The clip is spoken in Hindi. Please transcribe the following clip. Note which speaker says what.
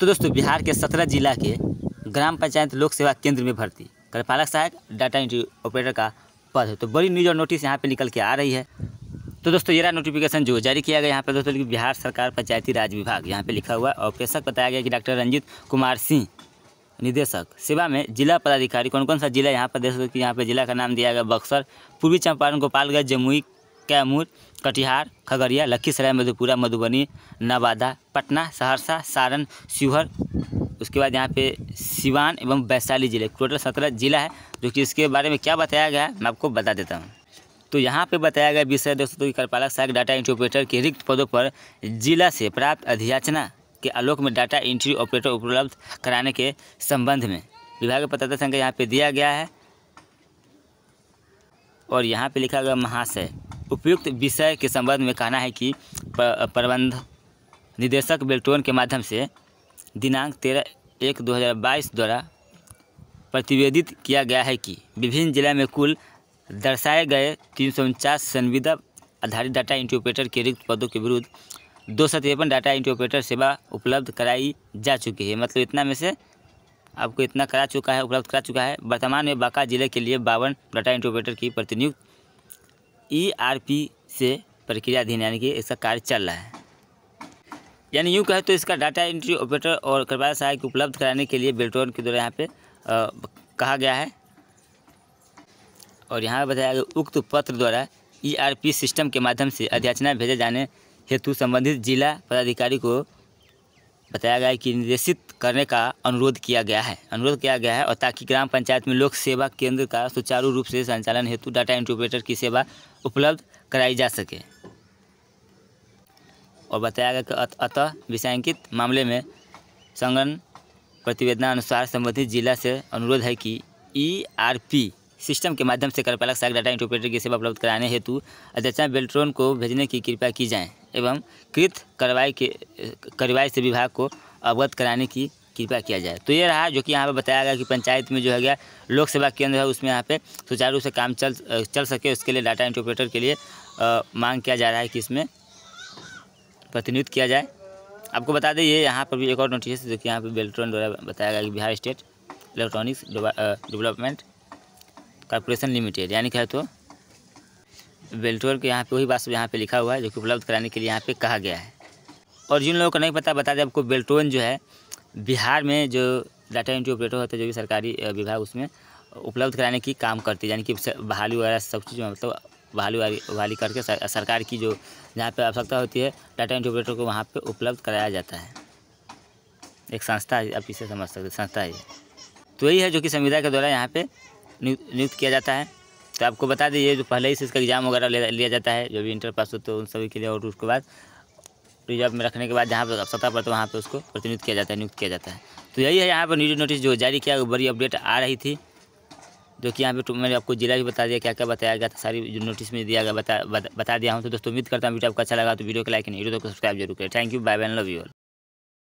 Speaker 1: तो दोस्तों बिहार के सत्रह जिला के ग्राम पंचायत लोक सेवा केंद्र में भर्ती कार्यपालक सहायक डाटा एंट्री ऑपरेटर का पद है तो बड़ी न्यूज और नोटिस यहाँ पे निकल के आ रही है तो दोस्तों ये रहा नोटिफिकेशन जो जारी किया गया यहाँ पे दोस्तों बिहार सरकार पंचायती राज विभाग यहाँ पे लिखा हुआ है और प्रेषक बताया गया कि डॉक्टर रंजीत कुमार सिंह निदेशक सेवा में जिला पदाधिकारी कौन कौन सा जिला यहाँ पर देख सकते यहाँ पर जिला का नाम दिया गया बक्सर पूर्वी चंपारण गोपालगंज जमुई कैमूर कटिहार खगड़िया लखीसराय मधेपुरा मधुबनी नवादा पटना सहरसा सारण शिवहर उसके बाद यहाँ पे सिवान एवं वैशाली जिले टोटल सत्रह जिला है जो कि इसके बारे में क्या बताया गया है मैं आपको बता देता हूँ तो यहाँ पे बताया गया विषय दोस्तों कि करपालक सहायक डाटा एंट्री ऑपरेटर के रिक्त पदों पर जिला से प्राप्त अधियाचना के आलोक में डाटा एंट्री ऑपरेटर उपलब्ध कराने के संबंध में विभाग पत्रता संख्या यहाँ पे दिया गया है और यहाँ पे लिखा गया महाशय उपयुक्त विषय के संबंध में कहना है कि प्रबंध निदेशक बेल्टोन के माध्यम से दिनांक तेरह एक दो हज़ार बाईस द्वारा प्रतिवेदित किया गया है कि विभिन्न जिला में कुल दर्शाए गए तीन सौ उनचास संविदा आधारित डाटा इंटरप्रेटर के रिक्त पदों के विरुद्ध दो सौ तिरपन डाटा इंटरप्रेटर सेवा उपलब्ध कराई जा चुकी है मतलब इतना में से आपको इतना करा चुका है उपलब्ध करा चुका है वर्तमान में बांका जिले के लिए बावन डाटा इंटरप्रेटर की प्रतिनियुक्त ई आर पी से प्रक्रियाधीन यानी कि इसका कार्य चल रहा है यानी यूँ कहे तो इसका डाटा एंट्री ऑपरेटर और कृपया सहायक उपलब्ध कराने के लिए बेल्टोन के द्वारा यहाँ पे कहा गया है और यहाँ बताया गया उक्त पत्र द्वारा ईआरपी e सिस्टम के माध्यम से अध्याचना भेजे जाने हेतु संबंधित जिला पदाधिकारी को बताया गया कि निर्देशित करने का अनुरोध किया गया है अनुरोध किया गया है और ताकि ग्राम पंचायत में लोक सेवा केंद्र का सुचारू रूप से संचालन हेतु डाटा इंटरप्रेटर की सेवा उपलब्ध कराई जा सके और बताया गया कि अतः विषयांकित मामले में संगठन प्रतिवेदना अनुसार संबंधित जिला से अनुरोध है कि ई आर पी सिस्टम के माध्यम से कार्यपालक सहायक डाटा इंटरप्रेटर की सेवा उपलब्ध कराने हेतु अध्यक्षा बेल्ट्रोन को भेजने की कृपया की जाए एवं कृत कार्रवाई के कार्रवाई से विभाग को अवगत कराने की कृपा किया जाए तो ये रहा जो कि यहाँ पे बताया गया कि पंचायत में जो है गया लोक सेवा केंद्र है उसमें यहाँ पे सुचारू से काम चल चल सके उसके लिए डाटा इंटरप्रेटर के लिए आ, मांग किया जा रहा है कि इसमें प्रतिनिधित्व किया जाए आपको बता दें ये यहाँ पर भी एक और नोटिस जो कि यहाँ पर बेल्ट्रॉन द्वारा बताया गया कि Bihar state electronics development corporation limited यानी कहे तो बेल्ट्रोल के यहाँ पे वही बात सब यहाँ पे लिखा हुआ है जो कि उपलब्ध कराने के लिए यहाँ पे कहा गया है और जिन लोगों को नहीं पता बता दें आपको बेल्टोन जो है बिहार में जो डाटा एंट्री ऑपरेटर होते हैं जो भी सरकारी विभाग उसमें उपलब्ध कराने की काम करती है यानी कि बहाली वगैरह सब चीज़ में मतलब बहाली बहाली करके सरकार की जो जहाँ पे आवश्यकता होती है डाटा एंट्री ऑपरेटर को वहाँ पे उपलब्ध कराया जाता है एक संस्था है आप इसे समझ सकते संस्था है तो यही है जो कि संविदा के द्वारा यहाँ पर नियुक्त किया जाता है तो आपको बता दीजिए जो पहले ही से इसका एग्ज़ाम वगैरह लिया जाता है जो भी इंटर पास हो तो उन सभी के लिए और उसके बाद रिजर्व में रखने के बाद जहाँ पर सत्ता तो पर है वहाँ पर उसको प्रतिनिधित्व किया जाता है नियुक्त किया जाता है तो यही है यहाँ पर न्यूज नोटिस जो जारी किया बड़ी अपडेट आ रही थी जो कि यहाँ पे तो मैंने आपको जिला भी बता दिया क्या क्या बताया गया था सारी जो नोटिस में दिया गया बता बता दिया हूँ तो दोस्तों उम्मीद करता हूँ वीडियो आपको अच्छा लगा तो वीडियो को लाइक नहीं वीडियो को सब्सक्राइब जरूर करें thank you bye bye love you